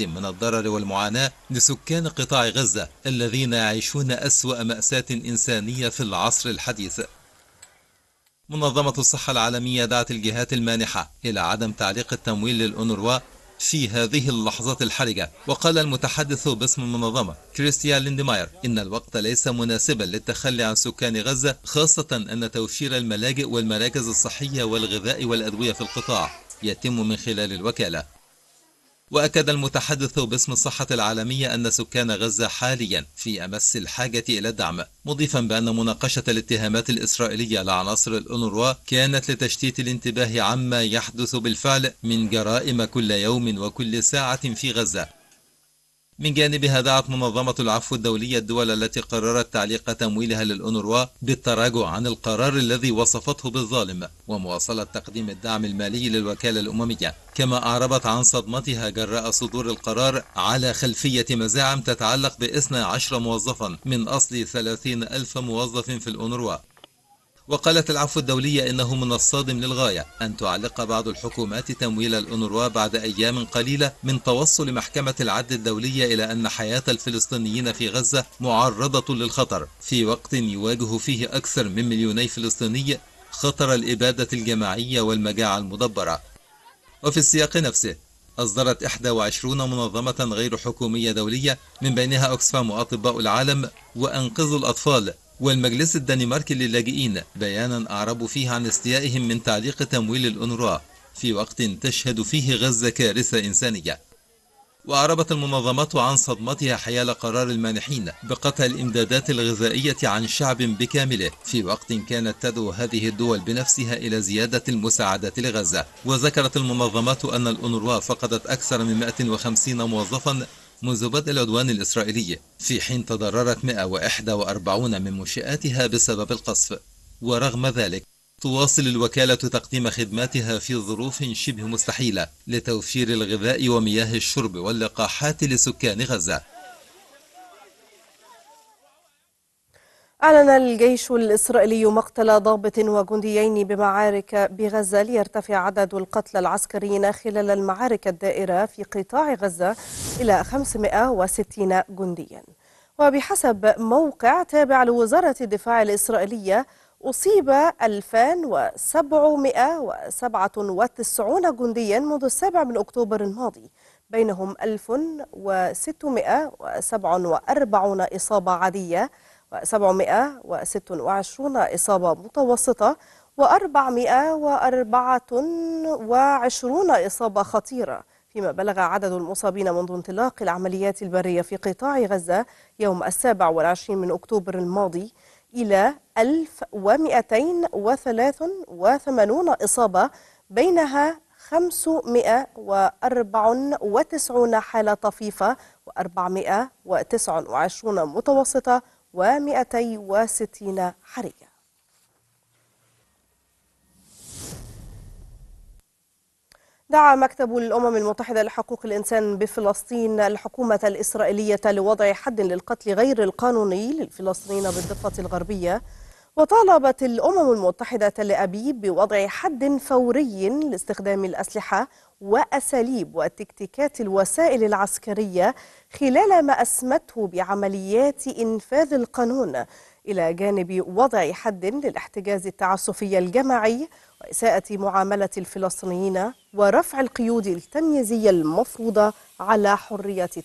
من الضرر والمعاناة لسكان قطاع غزة الذين يعيشون أسوأ مأساة إنسانية في العصر الحديث منظمة الصحة العالمية دعت الجهات المانحة إلى عدم تعليق التمويل للأونروا في هذه اللحظات الحرجة وقال المتحدث باسم المنظمة كريستيان ليندماير إن الوقت ليس مناسبا للتخلي عن سكان غزة خاصة أن توفير الملاجئ والمراكز الصحية والغذاء والأدوية في القطاع يتم من خلال الوكالة وأكد المتحدث باسم الصحة العالمية أن سكان غزة حاليا في أمس الحاجة إلى الدعم مضيفا بأن مناقشة الاتهامات الإسرائيلية لعناصر الأونروا كانت لتشتيت الانتباه عما يحدث بالفعل من جرائم كل يوم وكل ساعة في غزة من جانبها دعت منظمة العفو الدولية الدول التي قررت تعليق تمويلها للأونروا بالتراجع عن القرار الذي وصفته بالظالم ومواصلة تقديم الدعم المالي للوكالة الأممية كما أعربت عن صدمتها جراء صدور القرار على خلفية مزاعم تتعلق ب 12 موظفا من أصل ثلاثين ألف موظف في الأونروا وقالت العفو الدولية إنه من الصادم للغاية أن تعلق بعض الحكومات تمويل الأونروا بعد أيام قليلة من توصل محكمة العدل الدولية إلى أن حياة الفلسطينيين في غزة معرضة للخطر في وقت يواجه فيه أكثر من مليوني فلسطيني خطر الإبادة الجماعية والمجاعة المدبرة وفي السياق نفسه أصدرت 21 منظمة غير حكومية دولية من بينها أكسفام وأطباء العالم وأنقذوا الأطفال والمجلس الدنماركي للاجئين بيانا أعربوا فيه عن استيائهم من تعليق تمويل الانروا في وقت تشهد فيه غزة كارثة إنسانية وأعربت المنظمات عن صدمتها حيال قرار المانحين بقطع الإمدادات الغذائية عن شعب بكامله في وقت كانت تدعو هذه الدول بنفسها إلى زيادة المساعدات لغزة وذكرت المنظمات أن الانروا فقدت أكثر من 150 موظفا منذ بدء العدوان الإسرائيلي في حين تضررت 141 من منشآتها بسبب القصف ورغم ذلك تواصل الوكالة تقديم خدماتها في ظروف شبه مستحيلة لتوفير الغذاء ومياه الشرب واللقاحات لسكان غزة أعلن الجيش الإسرائيلي مقتل ضابط وجنديين بمعارك بغزة ليرتفع عدد القتلى العسكريين خلال المعارك الدائرة في قطاع غزة إلى 560 جنديا وبحسب موقع تابع لوزارة الدفاع الإسرائيلية أصيب 2797 جنديا منذ السابع من أكتوبر الماضي بينهم 1647 إصابة عادية 726 إصابة متوسطة و424 إصابة خطيرة فيما بلغ عدد المصابين منذ انطلاق العمليات البرية في قطاع غزة يوم السابع والعشرين من أكتوبر الماضي إلى 1283 إصابة بينها 594 حالة طفيفة و429 متوسطة و260 حرية دعا مكتب الأمم المتحدة لحقوق الإنسان بفلسطين الحكومة الإسرائيلية لوضع حد للقتل غير القانوني للفلسطينيين بالضفة الغربية وطالبت الأمم المتحدة تل أبيب بوضع حد فوري لاستخدام الأسلحة وأساليب وتكتيكات الوسائل العسكرية خلال ما أسمته بعمليات إنفاذ القانون إلى جانب وضع حد للاحتجاز التعسفي الجماعي وإساءة معاملة الفلسطينيين ورفع القيود التمييزية المفروضة على حرية التنمية